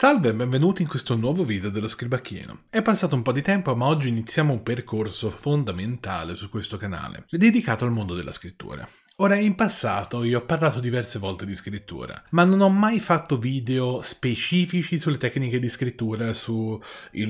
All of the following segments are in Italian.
Salve e benvenuti in questo nuovo video dello Scribacchino. È passato un po' di tempo ma oggi iniziamo un percorso fondamentale su questo canale, dedicato al mondo della scrittura. Ora, in passato io ho parlato diverse volte di scrittura, ma non ho mai fatto video specifici sulle tecniche di scrittura, sul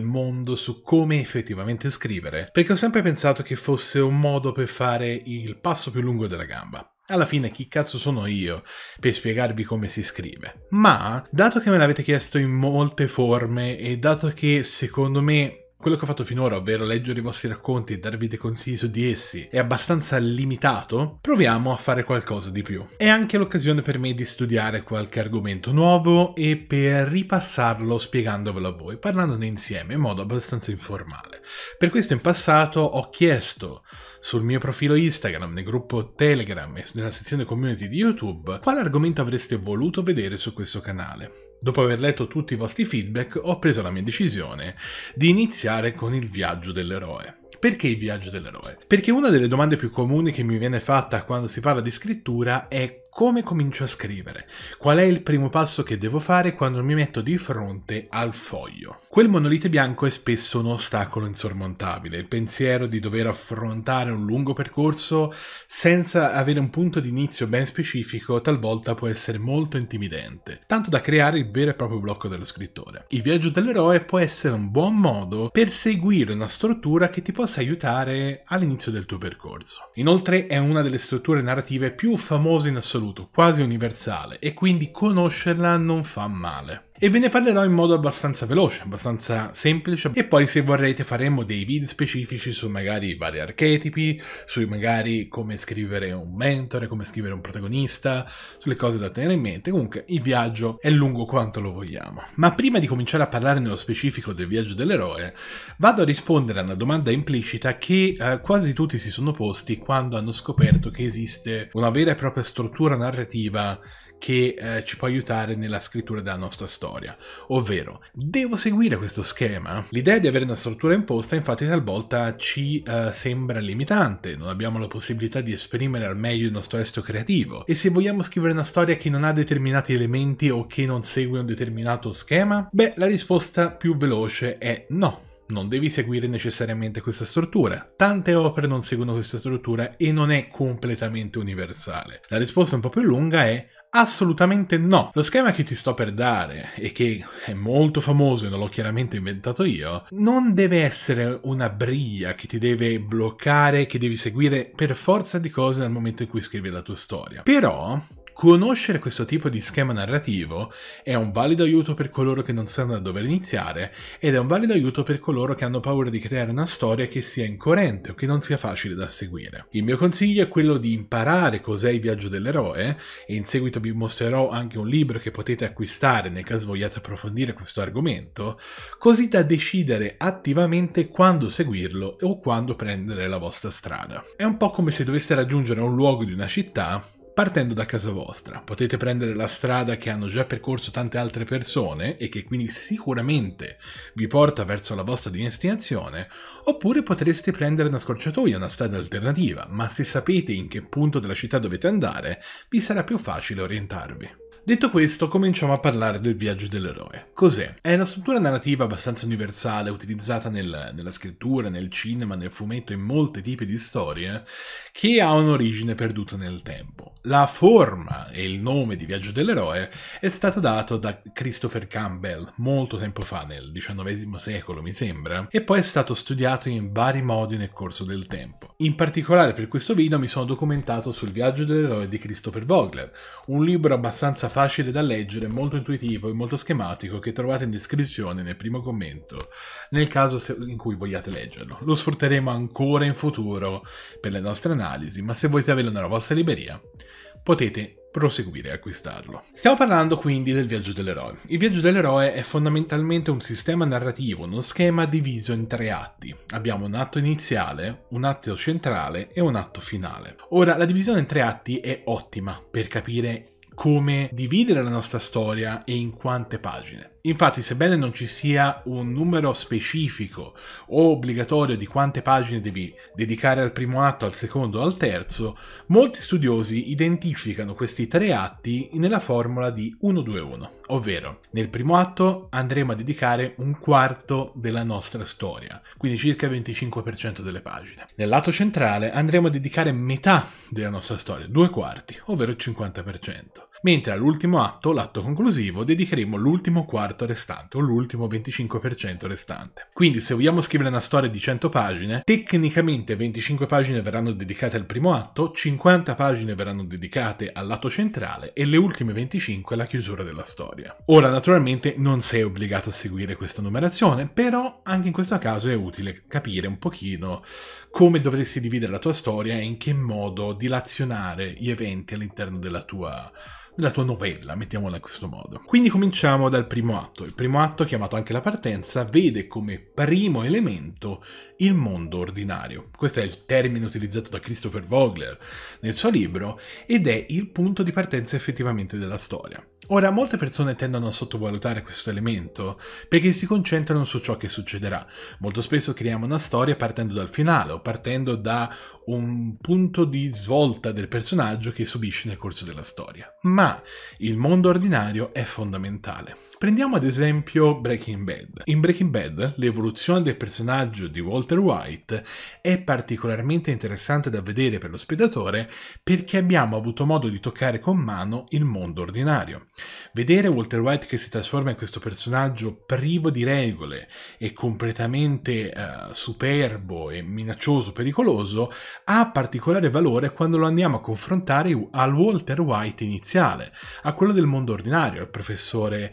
mondo, su come effettivamente scrivere, perché ho sempre pensato che fosse un modo per fare il passo più lungo della gamba alla fine chi cazzo sono io per spiegarvi come si scrive. Ma, dato che me l'avete chiesto in molte forme e dato che secondo me quello che ho fatto finora, ovvero leggere i vostri racconti e darvi dei consigli su di essi, è abbastanza limitato, proviamo a fare qualcosa di più. È anche l'occasione per me di studiare qualche argomento nuovo e per ripassarlo spiegandovelo a voi, parlandone insieme in modo abbastanza informale. Per questo in passato ho chiesto sul mio profilo Instagram, nel gruppo Telegram e nella sezione community di YouTube quale argomento avreste voluto vedere su questo canale. Dopo aver letto tutti i vostri feedback ho preso la mia decisione di iniziare con il viaggio dell'eroe. Perché il viaggio dell'eroe? Perché una delle domande più comuni che mi viene fatta quando si parla di scrittura è come comincio a scrivere, qual è il primo passo che devo fare quando mi metto di fronte al foglio. Quel monolite bianco è spesso un ostacolo insormontabile, il pensiero di dover affrontare un lungo percorso senza avere un punto di inizio ben specifico talvolta può essere molto intimidente, tanto da creare il vero e proprio blocco dello scrittore. Il viaggio dell'eroe può essere un buon modo per seguire una struttura che ti possa aiutare all'inizio del tuo percorso. Inoltre è una delle strutture narrative più famose in assoluto assoluto, quasi universale, e quindi conoscerla non fa male e ve ne parlerò in modo abbastanza veloce, abbastanza semplice e poi se vorrete faremo dei video specifici su magari vari archetipi, su magari come scrivere un mentore, come scrivere un protagonista, sulle cose da tenere in mente, comunque il viaggio è lungo quanto lo vogliamo. Ma prima di cominciare a parlare nello specifico del viaggio dell'eroe, vado a rispondere a una domanda implicita che eh, quasi tutti si sono posti quando hanno scoperto che esiste una vera e propria struttura narrativa che eh, ci può aiutare nella scrittura della nostra storia. Ovvero, devo seguire questo schema? L'idea di avere una struttura imposta infatti talvolta ci eh, sembra limitante, non abbiamo la possibilità di esprimere al meglio il nostro testo creativo e se vogliamo scrivere una storia che non ha determinati elementi o che non segue un determinato schema? Beh, la risposta più veloce è no non devi seguire necessariamente questa struttura. Tante opere non seguono questa struttura e non è completamente universale. La risposta un po' più lunga è Assolutamente no. Lo schema che ti sto per dare, e che è molto famoso e non l'ho chiaramente inventato io, non deve essere una briglia che ti deve bloccare, che devi seguire per forza di cose nel momento in cui scrivi la tua storia. Però Conoscere questo tipo di schema narrativo è un valido aiuto per coloro che non sanno da dove iniziare ed è un valido aiuto per coloro che hanno paura di creare una storia che sia incoerente o che non sia facile da seguire. Il mio consiglio è quello di imparare cos'è il viaggio dell'eroe e in seguito vi mostrerò anche un libro che potete acquistare nel caso vogliate approfondire questo argomento, così da decidere attivamente quando seguirlo o quando prendere la vostra strada. È un po' come se doveste raggiungere un luogo di una città partendo da casa vostra. Potete prendere la strada che hanno già percorso tante altre persone e che quindi sicuramente vi porta verso la vostra destinazione, oppure potreste prendere una scorciatoia, una strada alternativa, ma se sapete in che punto della città dovete andare, vi sarà più facile orientarvi. Detto questo, cominciamo a parlare del viaggio dell'eroe. Cos'è? È una struttura narrativa abbastanza universale, utilizzata nel, nella scrittura, nel cinema, nel fumetto e in molti tipi di storie, che ha un'origine perduta nel tempo. La forma e il nome di viaggio dell'eroe è stato dato da Christopher Campbell molto tempo fa, nel XIX secolo mi sembra, e poi è stato studiato in vari modi nel corso del tempo. In particolare per questo video mi sono documentato sul viaggio dell'eroe di Christopher Vogler, un libro abbastanza facile da leggere, molto intuitivo e molto schematico che trovate in descrizione nel primo commento, nel caso in cui vogliate leggerlo. Lo sfrutteremo ancora in futuro per le nostre analisi, ma se volete averlo nella vostra libreria potete proseguire e acquistarlo. Stiamo parlando quindi del Viaggio dell'Eroe. Il Viaggio dell'Eroe è fondamentalmente un sistema narrativo, uno schema diviso in tre atti. Abbiamo un atto iniziale, un atto centrale e un atto finale. Ora, la divisione in tre atti è ottima per capire come dividere la nostra storia e in quante pagine. Infatti, sebbene non ci sia un numero specifico o obbligatorio di quante pagine devi dedicare al primo atto, al secondo o al terzo, molti studiosi identificano questi tre atti nella formula di 1-2-1, ovvero nel primo atto andremo a dedicare un quarto della nostra storia, quindi circa il 25% delle pagine. Nel lato centrale andremo a dedicare metà della nostra storia, due quarti, ovvero il 50%, mentre all'ultimo atto, l'atto conclusivo, dedicheremo l'ultimo quarto quarto restante o l'ultimo 25% restante. Quindi se vogliamo scrivere una storia di 100 pagine, tecnicamente 25 pagine verranno dedicate al primo atto, 50 pagine verranno dedicate al lato centrale e le ultime 25 alla chiusura della storia. Ora naturalmente non sei obbligato a seguire questa numerazione, però anche in questo caso è utile capire un pochino come dovresti dividere la tua storia e in che modo dilazionare gli eventi all'interno della tua storia della tua novella, mettiamola in questo modo. Quindi cominciamo dal primo atto. Il primo atto, chiamato anche la partenza, vede come primo elemento il mondo ordinario. Questo è il termine utilizzato da Christopher Vogler nel suo libro ed è il punto di partenza effettivamente della storia. Ora, molte persone tendono a sottovalutare questo elemento perché si concentrano su ciò che succederà. Molto spesso creiamo una storia partendo dal finale o partendo da un punto di svolta del personaggio che subisce nel corso della storia. Ma il mondo ordinario è fondamentale. Prendiamo ad esempio Breaking Bad. In Breaking Bad l'evoluzione del personaggio di Walter White è particolarmente interessante da vedere per lo spettatore perché abbiamo avuto modo di toccare con mano il mondo ordinario. Vedere Walter White che si trasforma in questo personaggio privo di regole e completamente uh, superbo e minaccioso, pericoloso, ha particolare valore quando lo andiamo a confrontare al Walter White iniziale, a quello del mondo ordinario, al professore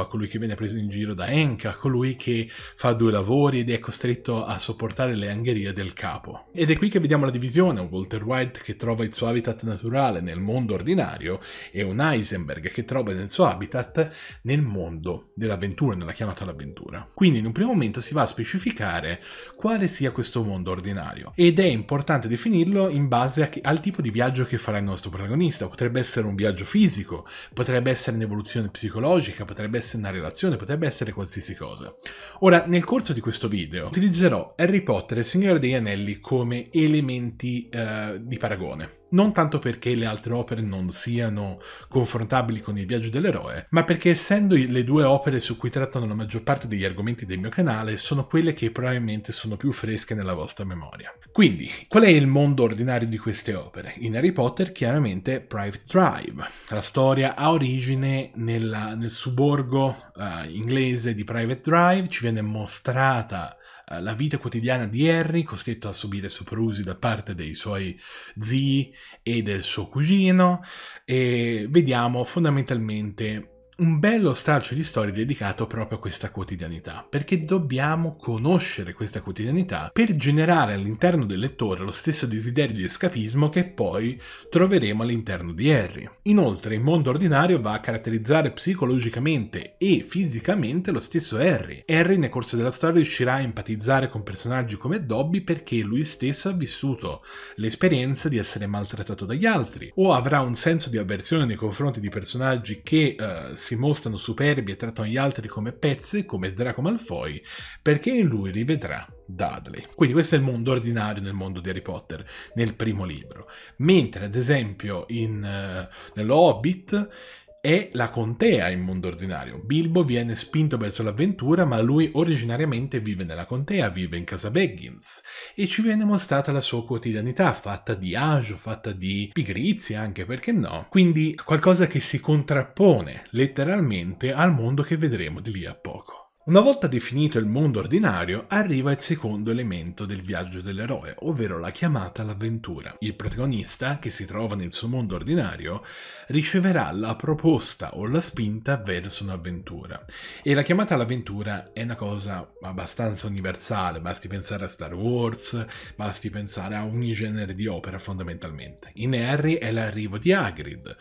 a colui che viene preso in giro da Enka, a colui che fa due lavori ed è costretto a sopportare le angherie del capo. Ed è qui che vediamo la divisione, un Walter White che trova il suo habitat naturale nel mondo ordinario e un Heisenberg che trova nel suo habitat nel mondo dell'avventura, nella chiamata all'avventura. Quindi in un primo momento si va a specificare quale sia questo mondo ordinario ed è importante definirlo in base a, al tipo di viaggio che farà il nostro protagonista. Potrebbe essere un viaggio fisico, potrebbe essere un'evoluzione psicologica, logica, potrebbe essere una relazione, potrebbe essere qualsiasi cosa. Ora, nel corso di questo video utilizzerò Harry Potter e il Signore degli Anelli come elementi eh, di paragone non tanto perché le altre opere non siano confrontabili con il viaggio dell'eroe, ma perché essendo le due opere su cui trattano la maggior parte degli argomenti del mio canale, sono quelle che probabilmente sono più fresche nella vostra memoria. Quindi, qual è il mondo ordinario di queste opere? In Harry Potter chiaramente Private Drive. La storia ha origine nella, nel suborgo uh, inglese di Private Drive, ci viene mostrata eh, la vita quotidiana di Harry, costretto a subire soprusi da parte dei suoi zii e del suo cugino, e vediamo fondamentalmente un bello straccio di storie dedicato proprio a questa quotidianità, perché dobbiamo conoscere questa quotidianità per generare all'interno del lettore lo stesso desiderio di escapismo che poi troveremo all'interno di Harry. Inoltre, il mondo ordinario va a caratterizzare psicologicamente e fisicamente lo stesso Harry. Harry nel corso della storia riuscirà a empatizzare con personaggi come Dobby perché lui stesso ha vissuto l'esperienza di essere maltrattato dagli altri, o avrà un senso di avversione nei confronti di personaggi che eh, si mostrano superbi e trattano gli altri come pezzi, come Draco Malfoy, perché in lui rivedrà Dudley. Quindi questo è il mondo ordinario nel mondo di Harry Potter, nel primo libro. Mentre ad esempio in, uh, eh, nell'Hobbit e la contea in mondo ordinario. Bilbo viene spinto verso l'avventura, ma lui originariamente vive nella contea, vive in casa Baggins e ci viene mostrata la sua quotidianità, fatta di agio, fatta di pigrizia anche, perché no? Quindi qualcosa che si contrappone letteralmente al mondo che vedremo di lì a poco. Una volta definito il mondo ordinario, arriva il secondo elemento del viaggio dell'eroe, ovvero la chiamata all'avventura. Il protagonista, che si trova nel suo mondo ordinario, riceverà la proposta o la spinta verso un'avventura. E la chiamata all'avventura è una cosa abbastanza universale, basti pensare a Star Wars, basti pensare a ogni genere di opera fondamentalmente. In Harry è l'arrivo di Hagrid,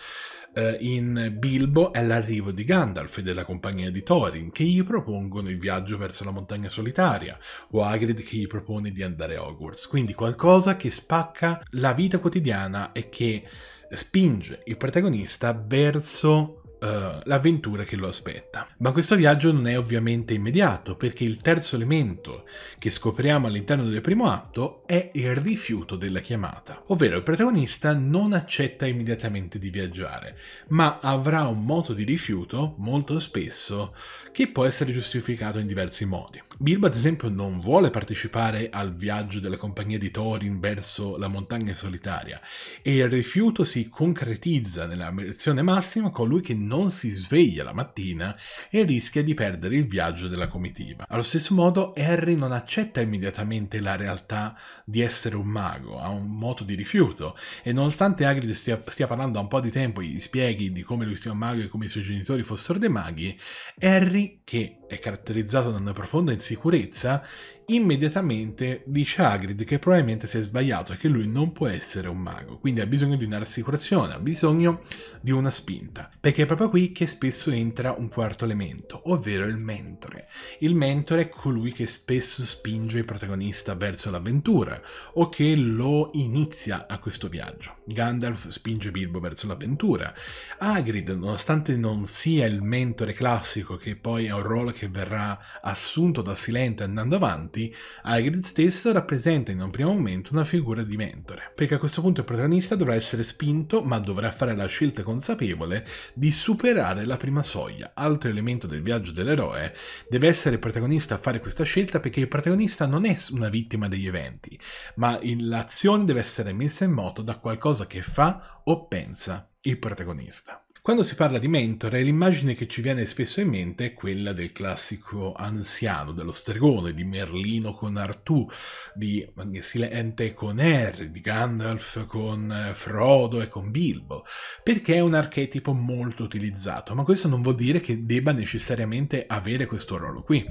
eh, in Bilbo è l'arrivo di Gandalf e della compagnia di Thorin che gli propongono il viaggio verso la montagna solitaria o Hagrid che gli propone di andare a Hogwarts. Quindi qualcosa che spacca la vita quotidiana e che spinge il protagonista verso eh, l'avventura che lo aspetta. Ma questo viaggio non è ovviamente immediato, perché il terzo elemento che scopriamo all'interno del primo atto è il rifiuto della chiamata, ovvero il protagonista non accetta immediatamente di viaggiare, ma avrà un moto di rifiuto molto spesso che può essere giustificato in diversi modi. Bilbo, ad esempio, non vuole partecipare al viaggio della compagnia di Thorin verso la montagna solitaria e il rifiuto si concretizza nella versione massima colui che non si sveglia la mattina e rischia di perdere il viaggio della comitiva. Allo stesso modo, Harry non accetta immediatamente la realtà di essere un mago, ha un moto di rifiuto e nonostante Hagrid stia, stia parlando da un po' di tempo, gli spieghi di come lui sia un mago e come i suoi genitori fossero dei maghi, Harry, che è caratterizzato da una profonda insicurezza immediatamente dice a Hagrid che probabilmente si è sbagliato e che lui non può essere un mago, quindi ha bisogno di una rassicurazione, ha bisogno di una spinta, perché è proprio qui che spesso entra un quarto elemento, ovvero il mentore. Il mentore è colui che spesso spinge il protagonista verso l'avventura o che lo inizia a questo viaggio. Gandalf spinge Bilbo verso l'avventura. Hagrid, nonostante non sia il mentore classico che poi è un ruolo che verrà assunto da Silente andando avanti, racconti, Hagrid stesso rappresenta in un primo momento una figura di mentore, perché a questo punto il protagonista dovrà essere spinto, ma dovrà fare la scelta consapevole di superare la prima soglia. Altro elemento del viaggio dell'eroe, deve essere il protagonista a fare questa scelta perché il protagonista non è una vittima degli eventi, ma l'azione deve essere messa in moto da qualcosa che fa o pensa il protagonista. Quando si parla di mentore, l'immagine che ci viene spesso in mente è quella del classico anziano, dello stregone, di Merlino con Artù, di Silente con Harry, di Gandalf con eh, Frodo e con Bilbo, perché è un archetipo molto utilizzato, ma questo non vuol dire che debba necessariamente avere questo ruolo qui.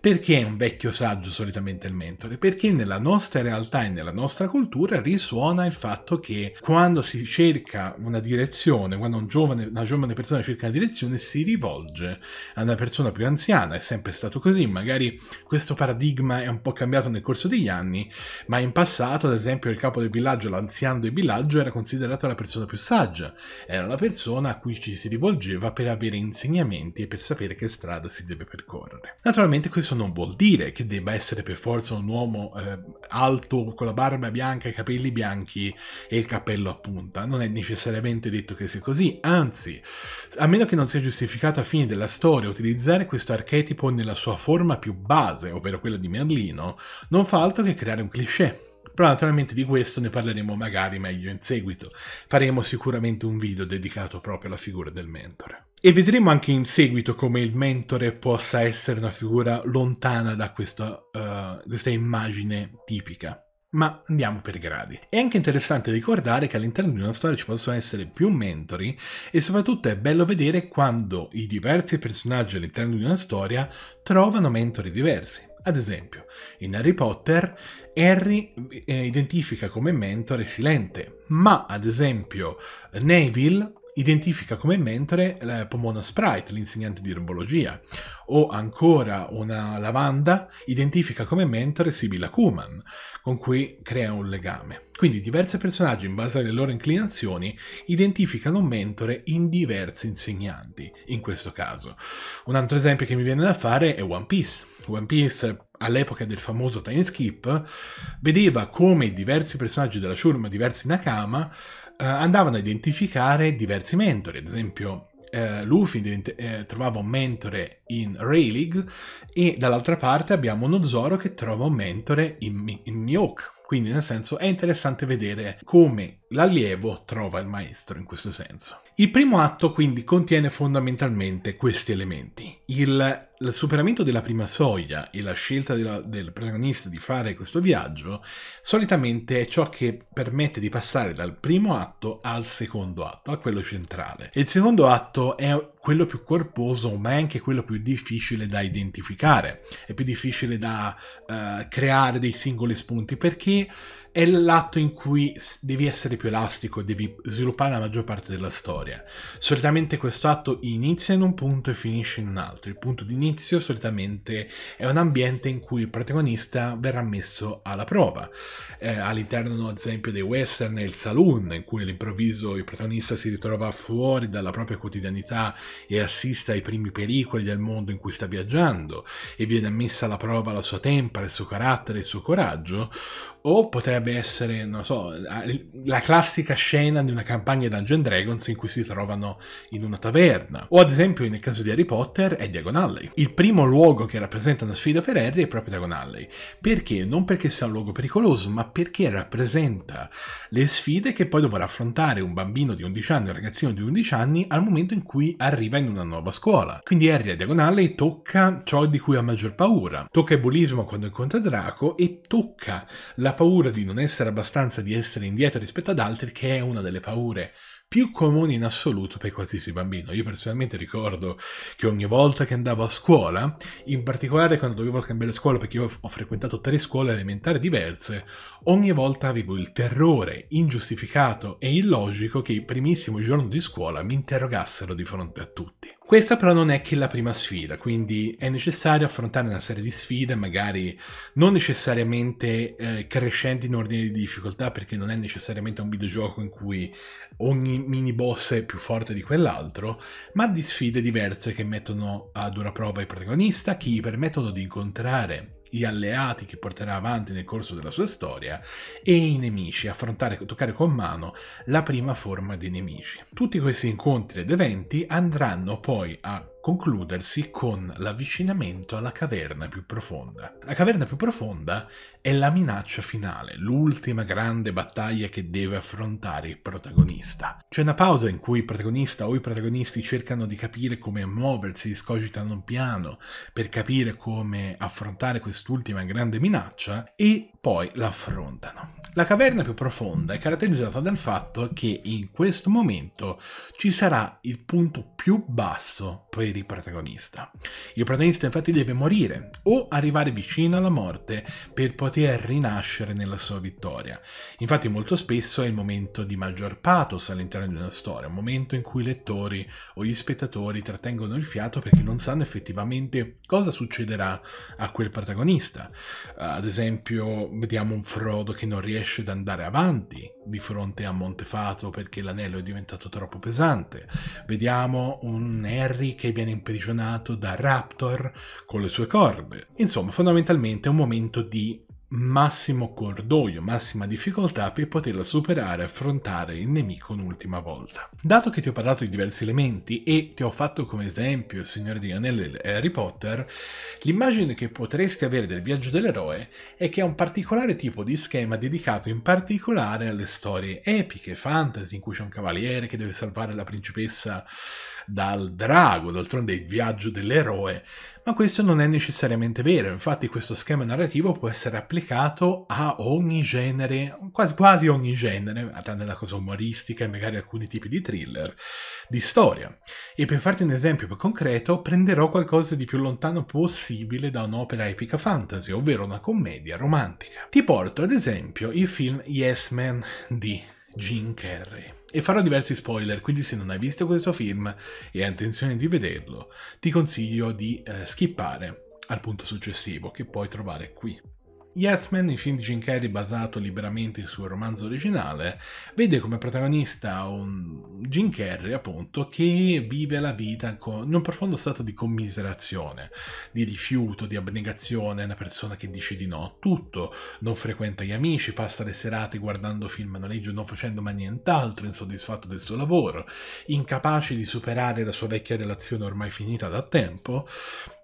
Perché è un vecchio saggio solitamente il mentore? Perché nella nostra realtà e nella nostra cultura risuona il fatto che quando si cerca una direzione, quando un giovane una giovane persona cerca una direzione si rivolge a una persona più anziana, è sempre stato così, magari questo paradigma è un po' cambiato nel corso degli anni, ma in passato ad esempio il capo del villaggio, l'anziano del villaggio era considerato la persona più saggia, era la persona a cui ci si rivolgeva per avere insegnamenti e per sapere che strada si deve percorrere. Naturalmente questo non vuol dire che debba essere per forza un uomo eh, alto con la barba bianca, i capelli bianchi e il cappello a punta, non è necessariamente detto che sia così, anzi anzi, a meno che non sia giustificato a fini della storia utilizzare questo archetipo nella sua forma più base, ovvero quella di Merlino, non fa altro che creare un cliché. Però naturalmente di questo ne parleremo magari meglio in seguito. Faremo sicuramente un video dedicato proprio alla figura del mentore. E vedremo anche in seguito come il mentore possa essere una figura lontana da questa, uh, eh, questa immagine tipica. Ma andiamo per gradi. È anche interessante ricordare che all'interno di una storia ci possono essere più mentori e soprattutto è bello vedere quando i diversi personaggi all'interno di una storia trovano mentori diversi. Ad esempio, in Harry Potter Harry eh, identifica come mentore Silente, ma ad esempio Neville identifica come mentore eh, Pomona Sprite, l'insegnante di erbologia, o ancora una lavanda identifica come mentore Sibilla Kuman, con cui crea un legame. Quindi diversi personaggi, in base alle loro inclinazioni, identificano un mentore in diversi insegnanti, in questo caso. Un altro esempio che mi viene da fare è One Piece. One Piece all'epoca del famoso time skip, vedeva come diversi personaggi della Shurma, diversi Nakama, eh, andavano a identificare diversi mentori, ad esempio Uh, Luffy eh, trovava un mentore in Rayleigh e dall'altra parte abbiamo uno Zoro che trova un mentore in, in Mihawk. Quindi nel senso è interessante vedere come L'allievo trova il maestro in questo senso. Il primo atto quindi contiene fondamentalmente questi elementi. Il, il superamento della prima soglia e la scelta della, del protagonista di fare questo viaggio solitamente è ciò che permette di passare dal primo atto al secondo atto, a quello centrale. E il secondo atto è quello più corposo ma è anche quello più difficile da identificare, è più difficile da uh, creare dei singoli spunti perché è l'atto in cui devi essere più elastico, devi sviluppare la maggior parte della storia. Solitamente questo atto inizia in un punto e finisce in un altro. Il punto di inizio solitamente è un ambiente in cui il protagonista verrà messo alla prova. Eh, all'interno, ad esempio, dei western è il saloon, in cui all'improvviso il protagonista si ritrova fuori dalla propria quotidianità e assiste ai primi pericoli del mondo in cui sta viaggiando e viene messa alla prova la sua tempra, il suo carattere, il suo coraggio. O potrebbe essere, non so, la classica scena di una campagna Dungeon Dragons in cui si trovano in una taverna. O ad esempio nel caso di Harry Potter è Diagon Alley. Il primo luogo che rappresenta una sfida per Harry è proprio Diagon Alley. Perché? Non perché sia un luogo pericoloso, ma perché rappresenta le sfide che poi dovrà affrontare un bambino di 11 anni, un ragazzino di 11 anni, al momento in cui arriva in una nuova scuola. Quindi Harry a Diagon Alley tocca ciò di cui ha maggior paura. Tocca il bullismo quando incontra Draco e tocca la la paura di non essere abbastanza, di essere indietro rispetto ad altri, che è una delle paure più comuni in assoluto per qualsiasi bambino. Io personalmente ricordo che ogni volta che andavo a scuola, in particolare quando dovevo cambiare scuola perché io ho frequentato tre scuole elementari diverse, ogni volta avevo il terrore ingiustificato e illogico che il primissimo giorno di scuola mi interrogassero di fronte a tutti. Questa però non è che la prima sfida, quindi è necessario affrontare una serie di sfide, magari non necessariamente eh, crescenti in ordine di difficoltà, perché non è necessariamente un videogioco in cui ogni mini boss è più forte di quell'altro, ma di sfide diverse che mettono ad una prova il protagonista, che gli permettono di incontrare gli alleati che porterà avanti nel corso della sua storia e i nemici, affrontare e toccare con mano la prima forma di nemici. Tutti questi incontri ed eventi andranno poi a concludersi con l'avvicinamento alla caverna più profonda. La caverna più profonda è la minaccia finale, l'ultima grande battaglia che deve affrontare il protagonista. C'è una pausa in cui il protagonista o i protagonisti cercano di capire come muoversi, scogitano un piano per capire come affrontare quest'ultima grande minaccia e poi l'affrontano. La caverna più profonda è caratterizzata dal fatto che in questo momento ci sarà il punto più basso per il protagonista. Il protagonista infatti deve morire o arrivare vicino alla morte per poter rinascere nella sua vittoria. Infatti molto spesso è il momento di maggior pathos all'interno di una storia, un momento in cui i lettori o gli spettatori trattengono il fiato perché non sanno effettivamente cosa succederà a quel protagonista. Ad esempio vediamo, un Frodo che non riesce ad andare avanti di fronte a Montefato perché l'anello è diventato troppo pesante. Vediamo un Harry che viene imprigionato da Raptor con le sue corde. Insomma, fondamentalmente è un momento di massimo cordoglio, massima difficoltà per poterla superare e affrontare il nemico un'ultima volta. Dato che ti ho parlato di diversi elementi e ti ho fatto come esempio il Signore di Anelli e Harry Potter, l'immagine che potresti avere del viaggio dell'eroe è che è un particolare tipo di schema dedicato in particolare alle storie epiche, fantasy, in cui c'è un cavaliere che deve salvare la principessa dal drago, d'altronde il viaggio dell'eroe, ma questo non è necessariamente vero, infatti questo schema narrativo può essere applicato a ogni genere, quasi, quasi ogni genere, tranne la cosa umoristica e magari alcuni tipi di thriller, di storia. E per farti un esempio più concreto, prenderò qualcosa di più lontano possibile da un'opera epica fantasy, ovvero una commedia romantica. Ti porto ad esempio il film Yes Man di Jim Carrey. E farò diversi spoiler, quindi se non hai visto questo film e hai intenzione di vederlo, ti consiglio di eh, skippare al punto successivo che puoi trovare qui. Yes Man, il film di Jim Carrey basato liberamente sul romanzo originale, vede come protagonista un Jim Carrey, appunto, che vive la vita in un profondo stato di commiserazione, di rifiuto, di abnegazione, una persona che dice di no a tutto, non frequenta gli amici, passa le serate guardando film a noleggio, non facendo mai nient'altro, insoddisfatto del suo lavoro, incapace di superare la sua vecchia relazione ormai finita da tempo,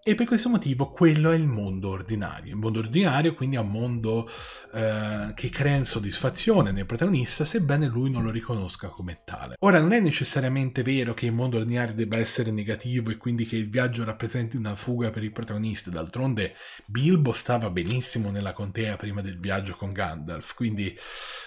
e per questo motivo quello è il mondo ordinario. Il mondo ordinario quindi è un mondo eh, che crea insoddisfazione nel protagonista, sebbene lui non lo riconosca come tale. Ora non è necessariamente vero che il mondo ordinario debba essere negativo e quindi che il viaggio rappresenti una fuga per il protagonista, d'altronde Bilbo stava benissimo nella contea prima del viaggio con Gandalf, quindi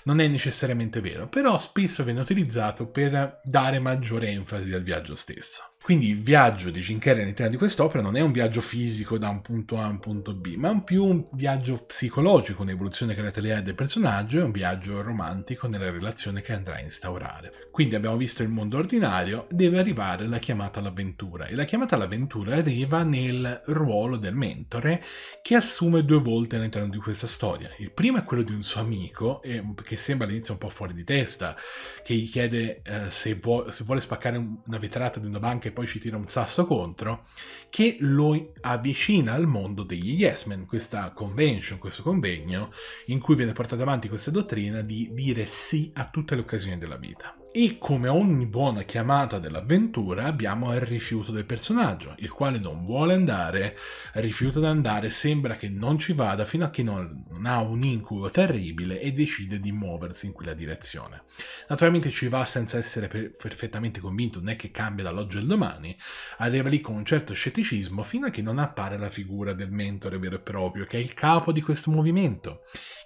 non è necessariamente vero, però spesso viene utilizzato per dare maggiore enfasi al viaggio stesso. Quindi il viaggio di Jim Carrey all'interno di quest'opera non è un viaggio fisico da un punto A a un punto B, ma più un viaggio psicologico, un'evoluzione caratteriale del personaggio e un viaggio romantico nella relazione che andrà a instaurare. Quindi abbiamo visto il mondo ordinario, deve arrivare la chiamata all'avventura e la chiamata all'avventura arriva nel ruolo del mentore che assume due volte all'interno di questa storia. Il primo è quello di un suo amico eh, che sembra all'inizio un po' fuori di testa, che gli chiede eh, se, vuo- se, vuole spaccare un- una vetrata di una banca e poi ci tira un sasso contro, che lo avvicina al mondo degli Yes Men, questa convention, questo convegno in cui viene portata avanti questa dottrina di dire sì a tutte le occasioni della vita. E come ogni buona chiamata dell'avventura abbiamo il rifiuto del personaggio, il quale non vuole andare, rifiuta di andare, sembra che non ci vada fino a che non, ha un incubo terribile e decide di muoversi in quella direzione. Naturalmente ci va senza essere per- perfettamente convinto, non è che cambia dall'oggi al domani, arriva lì con un certo scetticismo fino a che non appare la figura del mentore vero e proprio, che è il capo di questo movimento,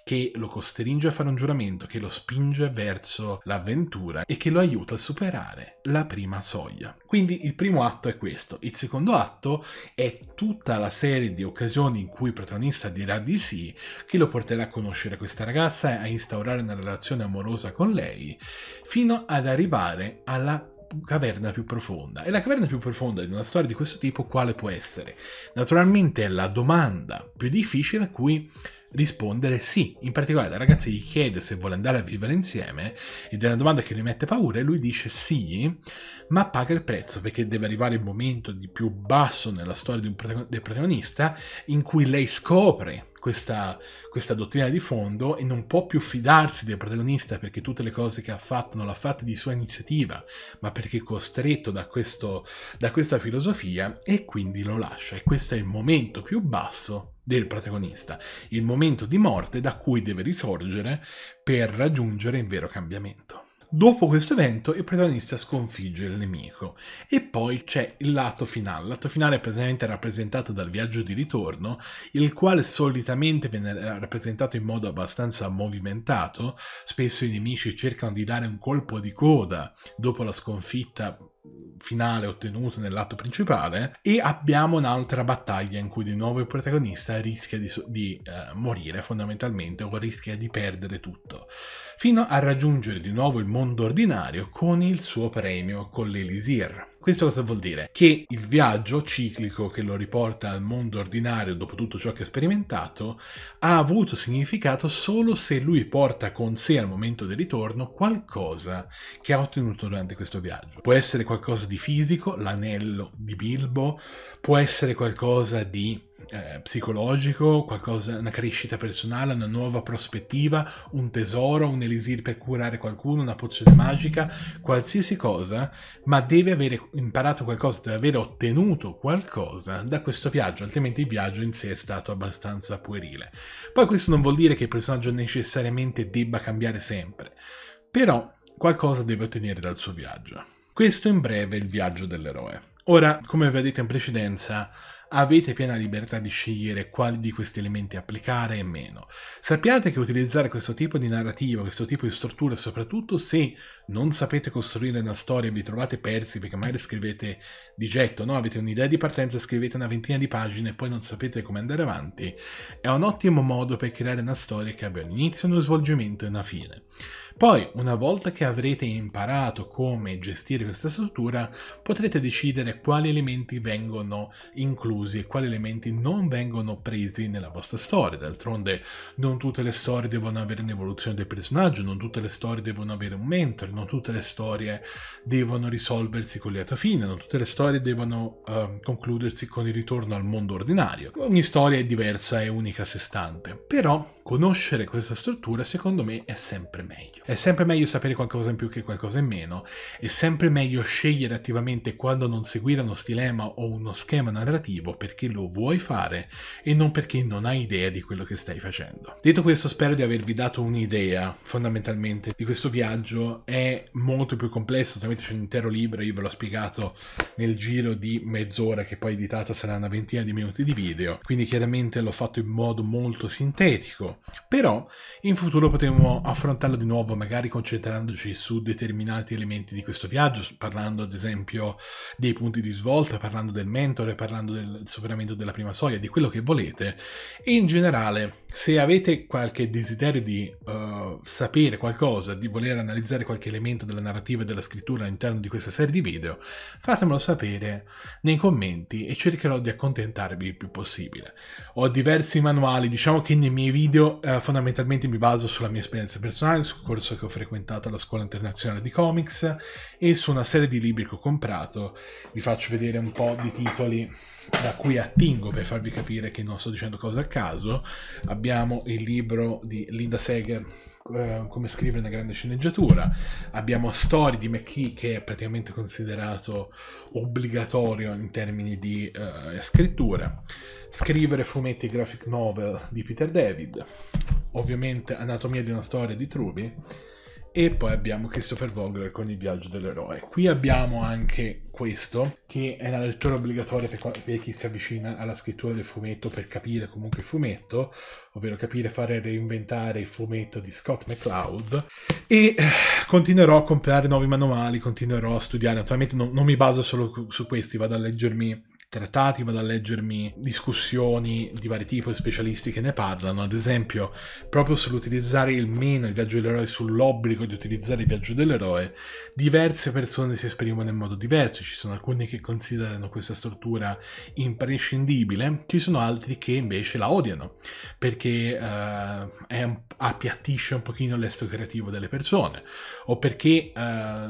che lo costringe a fare un giuramento, che lo spinge verso l'avventura e che lo aiuta a superare la prima soglia. Quindi il primo atto è questo, il secondo atto è tutta la serie di occasioni in cui il protagonista dirà di sì, che lo porterà a conoscere questa ragazza e a instaurare una relazione amorosa con lei, fino ad arrivare alla caverna più profonda. E la caverna più profonda di una storia di questo tipo quale può essere? Naturalmente è la domanda più difficile a cui rispondere sì. In particolare la ragazza gli chiede se vuole andare a vivere insieme ed è una domanda che gli mette paura e lui dice sì, ma paga il prezzo perché deve arrivare il momento di più basso nella storia del protagonista in cui lei scopre questa, questa, dottrina di fondo e non può più fidarsi del protagonista perché tutte le cose che ha fatto non l'ha fatta di sua iniziativa, ma perché è costretto da, questo, da questa filosofia e quindi lo lascia. E questo è il momento più basso del protagonista, il momento di morte da cui deve risorgere per raggiungere il vero cambiamento. Dopo questo evento il protagonista sconfigge il nemico e poi c'è il lato finale. Il lato finale è praticamente rappresentato dal viaggio di ritorno, il quale solitamente viene rappresentato in modo abbastanza movimentato, spesso i nemici cercano di dare un colpo di coda dopo la sconfitta finale ottenuto nell'atto principale e abbiamo un'altra battaglia in cui di nuovo il protagonista rischia di, di eh, morire fondamentalmente o rischia di perdere tutto, fino a raggiungere di nuovo il mondo ordinario con il suo premio con l'Elisir. Questo cosa vuol dire? Che il viaggio ciclico che lo riporta al mondo ordinario dopo tutto ciò che ha sperimentato ha avuto significato solo se lui porta con sé al momento del ritorno qualcosa che ha ottenuto durante questo viaggio. Può essere qualcosa di fisico, l'anello di Bilbo, può essere qualcosa di eh, psicologico, qualcosa, una crescita personale, una nuova prospettiva, un tesoro, un elisir per curare qualcuno, una pozione magica, qualsiasi cosa, ma deve avere imparato qualcosa, deve aver ottenuto qualcosa da questo viaggio, altrimenti il viaggio in sé è stato abbastanza puerile. Poi questo non vuol dire che il personaggio necessariamente debba cambiare sempre, però qualcosa deve ottenere dal suo viaggio. Questo in breve è il viaggio dell'eroe. Ora, come vi ho detto in precedenza, avete piena libertà di scegliere quali di questi elementi applicare e meno. Sappiate che utilizzare questo tipo di narrativa, questo tipo di struttura, soprattutto se non sapete costruire una storia e vi trovate persi perché magari scrivete di getto, no? avete un'idea di partenza, scrivete una ventina di pagine e poi non sapete come andare avanti, è un ottimo modo per creare una storia che abbia un inizio, uno svolgimento e una fine. Poi, una volta che avrete imparato come gestire questa struttura, potrete decidere quali elementi vengono inclusi e quali elementi non vengono presi nella vostra storia. D'altronde, non tutte le storie devono avere un'evoluzione del personaggio, non tutte le storie devono avere un mentor, non tutte le storie devono risolversi con lieto fine, non tutte le storie devono uh, concludersi con il ritorno al mondo ordinario. Ogni storia è diversa e unica a sé stante, però conoscere questa struttura secondo me è sempre meglio. È sempre meglio sapere qualcosa in più che qualcosa in meno, è sempre meglio scegliere attivamente quando non seguire uno stilema o uno schema narrativo perché lo vuoi fare e non perché non hai idea di quello che stai facendo. Detto questo spero di avervi dato un'idea fondamentalmente di questo viaggio, è molto più complesso, ovviamente c'è un intero libro, io ve l'ho spiegato nel giro di mezz'ora che poi editata sarà una ventina di minuti di video, quindi chiaramente l'ho fatto in modo molto sintetico però in futuro potremo affrontarlo di nuovo, magari concentrandoci su determinati elementi di questo viaggio, parlando ad esempio dei punti di svolta, parlando del mentore, parlando del superamento della prima soglia, di quello che volete. E in generale, se avete qualche desiderio di uh, sapere qualcosa, di voler analizzare qualche elemento della narrativa e della scrittura all'interno di questa serie di video, fatemelo sapere nei commenti e cercherò di accontentarvi il più possibile. Ho diversi manuali, diciamo che nei miei video io eh, fondamentalmente mi baso sulla mia esperienza personale, sul corso che ho frequentato alla Scuola Internazionale di Comics e su una serie di libri che ho comprato. Vi faccio vedere un po' di titoli da cui attingo per farvi capire che non sto dicendo cose a caso. Abbiamo il libro di Linda Seger eh, come scrivere una grande sceneggiatura, abbiamo Story di McKee che è praticamente considerato obbligatorio in termini di eh, scrittura, scrivere fumetti graphic novel di Peter David, ovviamente Anatomia di una storia di Truby e poi abbiamo Christopher Vogler con Il viaggio dell'eroe. Qui abbiamo anche questo, che è una lettura obbligatoria per, per, chi si avvicina alla scrittura del fumetto per capire comunque il fumetto, ovvero capire fare reinventare il fumetto di Scott McCloud. E eh, continuerò a comprare nuovi manuali, continuerò a studiare. Naturalmente non, non mi baso solo su questi, vado a leggermi trattati, vado a leggermi discussioni di vari tipi e specialisti che ne parlano, ad esempio proprio sull'utilizzare il meno il viaggio dell'eroe, sull'obbligo di utilizzare il viaggio dell'eroe, diverse persone si esprimono in modo diverso, ci sono alcuni che considerano questa struttura imprescindibile, ci sono altri che invece la odiano, perché eh, un, appiattisce un pochino l'esto creativo delle persone, o perché eh,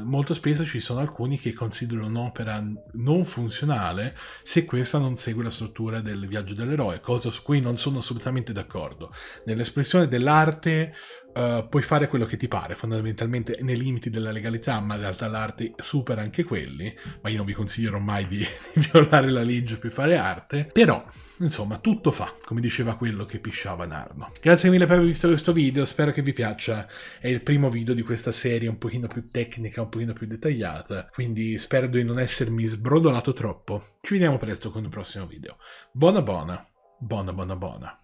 molto spesso ci sono alcuni che considerano un'opera non funzionale, se questa non segue la struttura del viaggio dell'eroe, cosa su cui non sono assolutamente d'accordo. Nell'espressione dell'arte eh, puoi fare quello che ti pare, fondamentalmente nei limiti della legalità, ma in realtà l'arte supera anche quelli, ma io non vi consiglierò mai di, di violare la legge per fare arte, però insomma tutto fa, come diceva quello che pisciava Nardo. Grazie mille per aver visto questo video, spero che vi piaccia, è il primo video di questa serie un pochino più tecnica, un pochino più dettagliata, quindi spero di non essermi sbrodolato troppo. Ci vediamo presto con un prossimo video. Buona buona, buona buona buona.